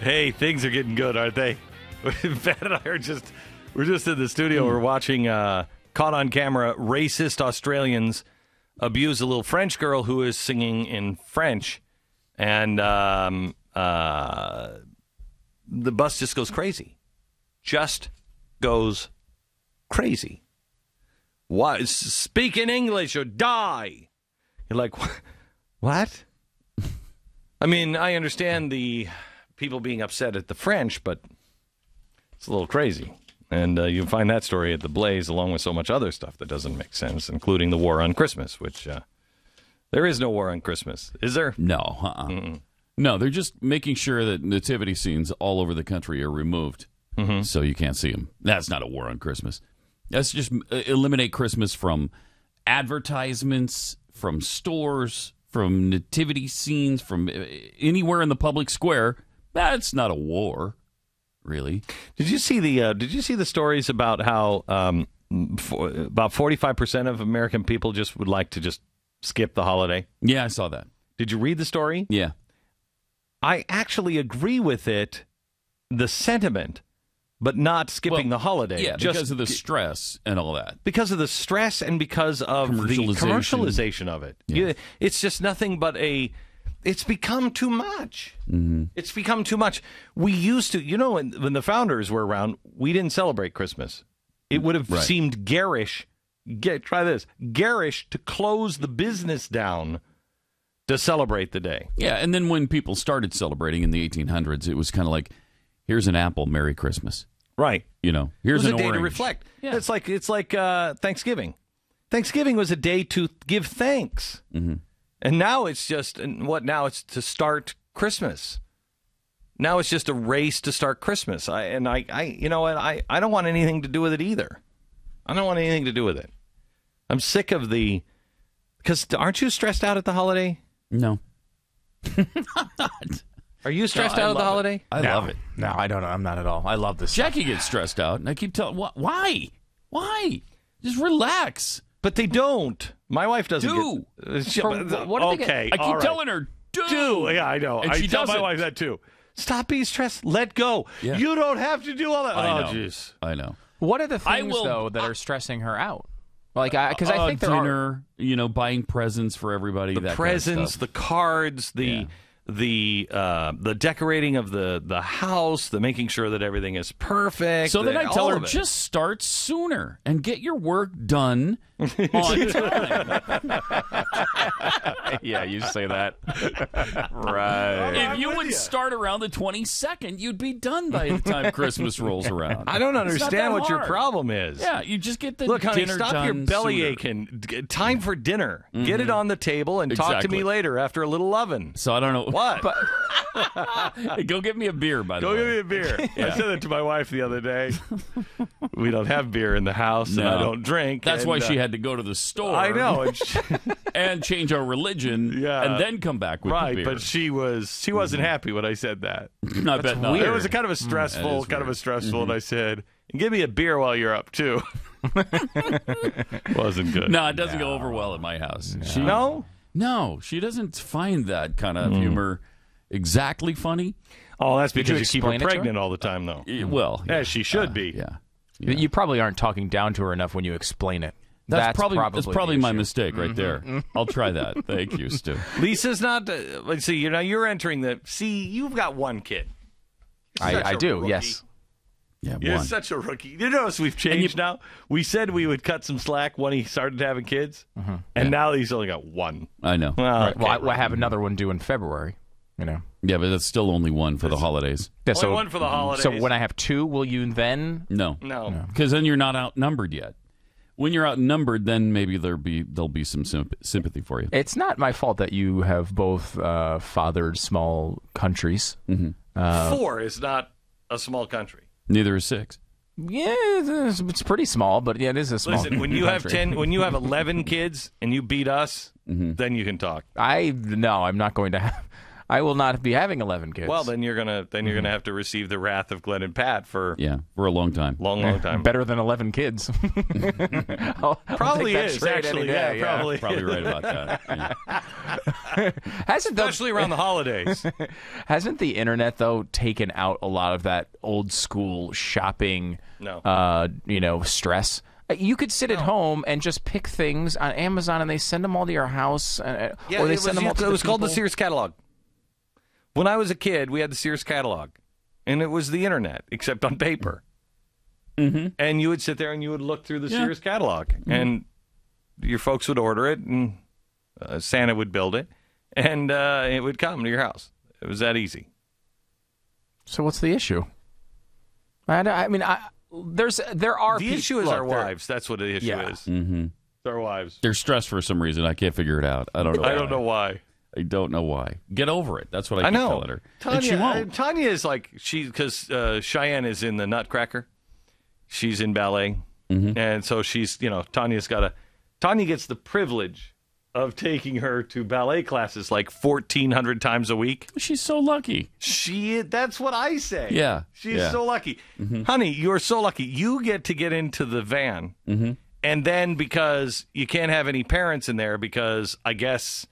Hey, things are getting good, aren't they? Ben and I are just we're just in the studio. We're watching uh, caught on camera racist Australians abuse a little French girl who is singing in French, and um, uh, the bus just goes crazy, just goes crazy. Why speak in English or die? You're like, what? I mean, I understand the people being upset at the French, but it's a little crazy. And uh, you'll find that story at the Blaze, along with so much other stuff that doesn't make sense, including the war on Christmas, which uh, there is no war on Christmas, is there? No, uh-uh. no. They're just making sure that nativity scenes all over the country are removed, mm-hmm. so you can't see them. That's not a war on Christmas. That's just uh, eliminate Christmas from advertisements, from stores, from nativity scenes, from uh, anywhere in the public square that's not a war, really. Did you see the uh, Did you see the stories about how um, for, about forty five percent of American people just would like to just skip the holiday? Yeah, I saw that. Did you read the story? Yeah, I actually agree with it. The sentiment but not skipping well, the holiday. Yeah, just because of the stress and all that. Because of the stress and because of commercialization. the commercialization of it. Yeah. It's just nothing but a it's become too much. Mm-hmm. It's become too much. We used to, you know, when, when the founders were around, we didn't celebrate Christmas. It would have right. seemed garish. Get, try this garish to close the business down to celebrate the day. Yeah, and then when people started celebrating in the 1800s, it was kind of like, here's an apple, Merry Christmas. Right. You know, here's a day orange. to reflect. Yeah. It's like it's like uh, Thanksgiving. Thanksgiving was a day to give thanks. Mm-hmm and now it's just what now it's to start Christmas. Now it's just a race to start Christmas. I and I, I you know what I, I don't want anything to do with it either. I don't want anything to do with it. I'm sick of the because aren't you stressed out at the holiday? No. not. Are you stressed no, out at the holiday? It. I no. love it. No, I don't. I'm not at all. I love this. Jackie stuff. gets stressed out, and I keep telling why, why, just relax. But they don't. My wife doesn't do. Get, she, For, what okay, I keep right. telling her do. do. Yeah, I know. And I she tell doesn't. my wife that too. Stop being stressed. Let go. Yeah. You don't have to do all that. I oh, jeez. I know. What are the things will, though that I, are stressing her out? Like, because I, I, uh, think there dinner, are, you know, buying presents for everybody. The presents, kind of the cards, the. Yeah the uh, the decorating of the the house, the making sure that everything is perfect. So then I tell her just start sooner and get your work done on time. yeah, you say that. right. If you would start around the 22nd, you'd be done by the time Christmas rolls around. I don't understand what hard. your problem is. Yeah, you just get the Look, honey, stop your belly aching. Time for dinner. Mm-hmm. Get it mm-hmm. on the table and exactly. talk to me later after a little oven. So I don't know what? But, go get me a beer, by the Go way. give me a beer. Yeah. I said that to my wife the other day. We don't have beer in the house, and I don't drink. That's and, why she uh, had to go to the store. I know. and she- And change our religion, Yeah. and then come back with the right, beer. but she was she wasn't mm-hmm. happy when I said that. I bet not. It was a kind of a mm, stressful, kind of a stressful, and mm-hmm. I said, "Give me a beer while you're up too." wasn't good. No, it doesn't go over well at my house. She, No? No, she doesn't find that kind of mm. humor exactly funny. Oh, that's because you, you, keep her pregnant her? all the time, though. Uh, well, yeah. as she should uh, be. Yeah. yeah. You probably aren't talking down to her enough when you explain it. That's, that's probably, probably, that's probably my mistake right mm-hmm. there. Mm-hmm. I'll try that. Thank you, Stu. Lisa's not. Uh, let's see. You know, you're entering the. See, you've got one kid. I, I do. Rookie. Yes. Yeah, You're one. such a rookie. You notice we've changed you, now. We said we would cut some slack when he started having kids, uh-huh. and yeah. now he's only got one. I know. Well, right. well I, I have another one due in February. You know. Yeah, but that's still only one for that's, the holidays. Yeah, only so, one for the mhm. holidays. So when I have two, will you then? No, no, because no. then you're not outnumbered yet. When you're outnumbered, then maybe there be there'll be some symp- sympathy for you. It's not my fault that you have both uh, fathered small countries. Mm-hmm. Uh, Four is not a small country. Neither is six. Yeah, it's pretty small, but yeah, it is a small. Listen, when you have ten, when you have eleven kids, and you beat us, mm-hmm. then you can talk. I no, I'm not going to have. I will not be having 11 kids. Well, then you're gonna then you're gonna have to receive the wrath of Glenn and Pat for yeah for a long time, long long time. Better than 11 kids. I'll, probably I'll is actually day, yeah, probably probably right about that. Yeah. hasn't especially around the holidays. hasn't the internet though taken out a lot of that old school shopping? No. Uh, you know stress. Uh, you could sit no. at home and just pick things on Amazon, and they send them all to your house, and uh, uh, yeah, or they send was, them all. To it was people. called the Sears catalog. When I was a kid, we had the Sears catalog, and it was the internet, except on paper. Mm-hmm. And you would sit there and you would look through the yeah. Sears catalog, mm-hmm. and your folks would order it, and uh, Santa would build it, and uh, it would come to your house. It was that easy. So what's the issue? I, I mean, I, there's there are the issue is look, our wives. That's what the issue yeah. is. Mm-hmm. Their wives. They're stressed for some reason. I can't figure it out. I don't know. I why. don't know why. I don't know why. Get over it. That's what I, I know. telling her. Tanya, and she won't. Uh, Tanya is like she because uh, Cheyenne is in the Nutcracker. She's in ballet, mm-hmm. and so she's you know Tanya's got a Tanya gets the privilege of taking her to ballet classes like 1400 times a week she's so lucky she that's what i say yeah she's yeah. so lucky mm-hmm. honey you're so lucky you get to get into the van mm-hmm. and then because you can't have any parents in there because i guess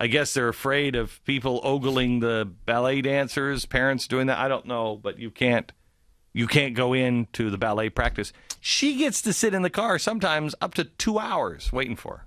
I guess they're afraid of people ogling the ballet dancers, parents doing that. I don't know, but you can't you can't go into the ballet practice. She gets to sit in the car sometimes up to 2 hours waiting for her.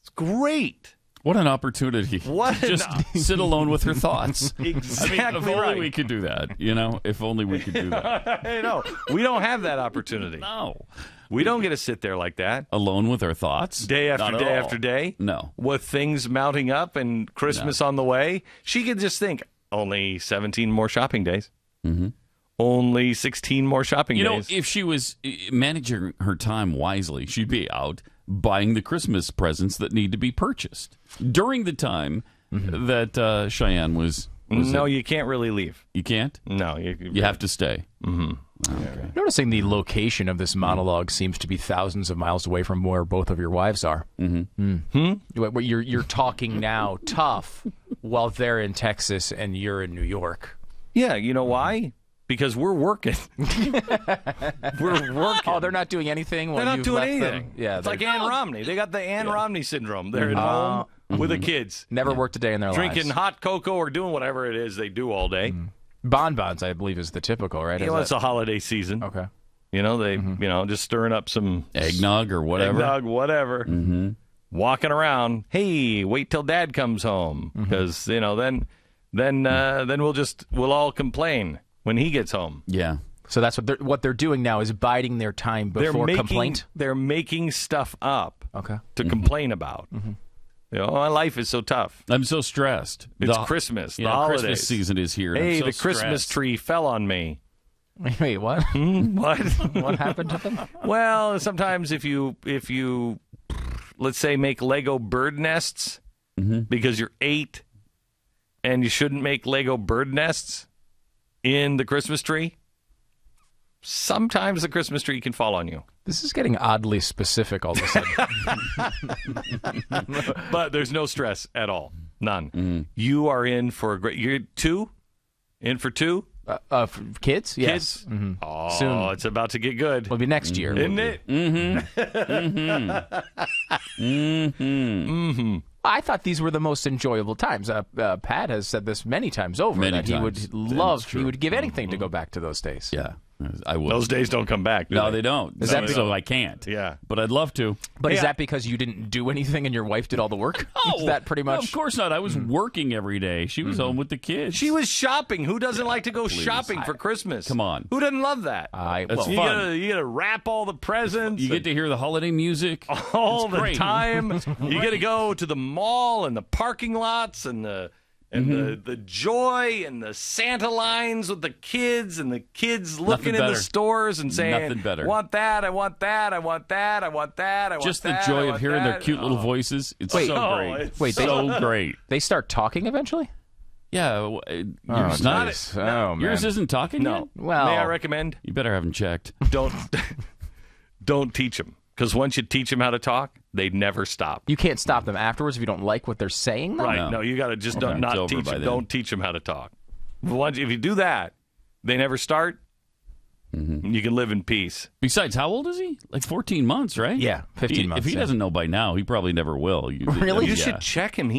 It's great. What an opportunity! What just an... sit alone with her thoughts. exactly. I mean, if only right. we could do that. You know, if only we could do that. Hey, no, we don't have that opportunity. No, we don't get to sit there like that alone with our thoughts, day after Not day after day. No, with things mounting up and Christmas no. on the way, she could just think only 17 more shopping days. Mm-hmm only 16 more shopping you days. You know, if she was eh, managing her time wisely, she'd be out buying the Christmas presents that need to be purchased during the time mm-hmm. that uh, Cheyenne was. was no, it. you can't really leave. You can't. No, you. You, have to stay. Mm-hmm. Okay. Noticing the location of this monologue seems to be thousands of miles away from where both of your wives are. Mm-hmm. Mm-hmm. You're you're talking now tough while they're in Texas and you're in New York. Yeah, you know why? because we're working. we're working. Oh, they're not doing anything. they're not doing anything. Them. Yeah, it's like Ann Romney. They got the Ann yeah. Romney syndrome. They're at mm-hmm. uh, home mm-hmm. with the mm-hmm. kids. Never yeah. worked a day in their life. Drinking lives. hot cocoa or doing whatever it is they do all day. Mm. Bonbons, I believe, is the typical, right? it's a holiday season. Okay. You know, they, mm-hmm. you know, just stirring up some eggnog or whatever. Eggnog, whatever. Mm-hmm. Walking around. Hey, wait till dad comes home because, you know, then then uh, then we'll just we'll all complain when he gets home. Yeah. So that's what they're what they're doing now is biding their time before they're making, complaint. They're making stuff up. Okay. To mm-hmm. complain about. Mm-hmm. You know, my life is so tough. I'm so stressed. It's the, Christmas. The know, Christmas season is here. Hey, so the stressed. Christmas tree fell on me. Wait, what? Hmm? What? what happened to them? Well, sometimes if you if you let's say make Lego bird nests mm-hmm. because you're eight and you shouldn't make Lego bird nests in the Christmas tree, sometimes the Christmas tree can fall on you. This is getting oddly specific all of a sudden. but there's no stress at all. None. Mm. You are in for a great. You're two, in for two. Uh, uh, kids, yes. Kids? Mm-hmm. Oh, Soon. it's about to get good. It'll be next year, isn't it? Mm-hmm. mm-hmm. mm-hmm. mm-hmm. I thought these were the most enjoyable times. Uh, uh, Pat has said this many times over Many that he would love, he would give anything to go mm-hmm. back to those days. Yeah. I would. Those days don't come back. Do no, they, they don't. Is no, that so? I can't. Yeah, but I'd love to. But hey, is I, that because you didn't do anything and your wife did all the work? No, is that pretty much. No, of course not. I was mm. working every day. She was mm. home with the kids. She was shopping. Who doesn't yeah, like to go please. shopping I, for Christmas? Come on. Who doesn't love that? I. That's well, you fun. Gotta, you get to wrap all the presents. You get to hear the holiday music all it's the great. time. you gotta go to the mall and the parking lots and the and mm-hmm. the, the joy and the Santa lines with the kids and the kids looking in the stores and saying, Nothing better. want that, I want that, I want that, I want that, I want Just that, the joy of hearing that. their cute oh. little voices. It's Wait, so oh, great. It's Wait, so great. They start talking eventually? Yeah, well, it, uh, oh, yours, nice. not, no, oh, yours isn't talking no. yet? Well, May I recommend? You better have them checked. Don't, don't teach them. Because once you teach them how to talk, they never stop. You can't stop them afterwards if you don't like what they're saying. Though? Right? No, no you got to just okay, not teach. Them, don't teach them how to talk. Once if you do that, they never start. Mm-hmm. You can live in peace. Besides, how old is he? Like 14 months, right? Yeah, 15 he, months. If he yeah. doesn't know by now, he probably never will. You, really? You yeah. should check him. He